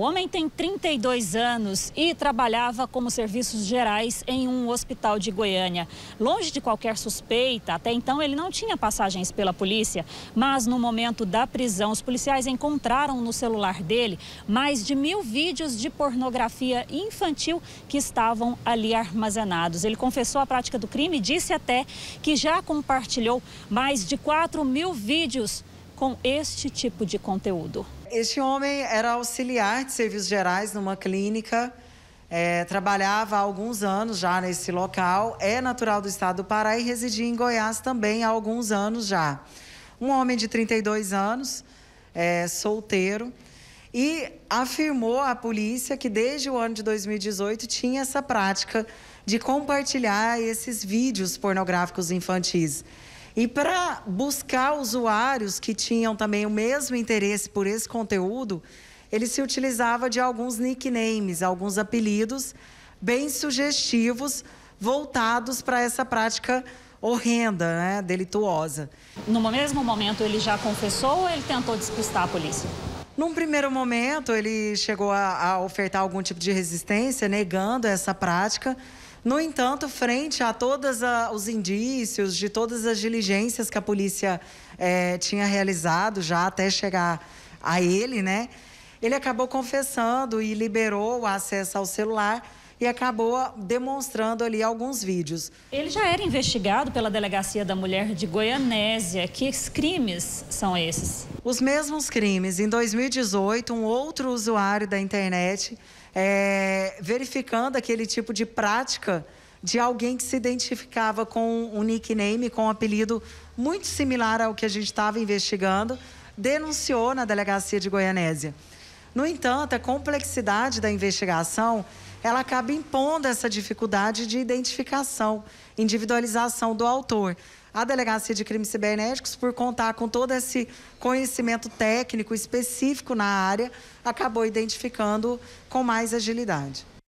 O homem tem 32 anos e trabalhava como serviços gerais em um hospital de Goiânia. Longe de qualquer suspeita, até então ele não tinha passagens pela polícia, mas no momento da prisão, os policiais encontraram no celular dele mais de mil vídeos de pornografia infantil que estavam ali armazenados. Ele confessou a prática do crime e disse até que já compartilhou mais de 4 mil vídeos com este tipo de conteúdo. Este homem era auxiliar de serviços gerais numa clínica, é, trabalhava há alguns anos já nesse local, é natural do estado do Pará e residia em Goiás também há alguns anos já. Um homem de 32 anos, é, solteiro, e afirmou à polícia que desde o ano de 2018 tinha essa prática de compartilhar esses vídeos pornográficos infantis. E para buscar usuários que tinham também o mesmo interesse por esse conteúdo, ele se utilizava de alguns nicknames, alguns apelidos bem sugestivos voltados para essa prática horrenda, né, delituosa. No mesmo momento ele já confessou ou ele tentou despistar a polícia? Num primeiro momento ele chegou a, a ofertar algum tipo de resistência, negando essa prática. No entanto, frente a todos os indícios, de todas as diligências que a polícia é, tinha realizado já até chegar a ele, né? Ele acabou confessando e liberou o acesso ao celular e acabou demonstrando ali alguns vídeos. Ele já era investigado pela Delegacia da Mulher de Goianésia. Que crimes são esses? Os mesmos crimes. Em 2018, um outro usuário da internet, é, verificando aquele tipo de prática de alguém que se identificava com um nickname, com um apelido muito similar ao que a gente estava investigando, denunciou na Delegacia de Goianésia. No entanto, a complexidade da investigação ela acaba impondo essa dificuldade de identificação, individualização do autor. A Delegacia de Crimes Cibernéticos, por contar com todo esse conhecimento técnico específico na área, acabou identificando com mais agilidade.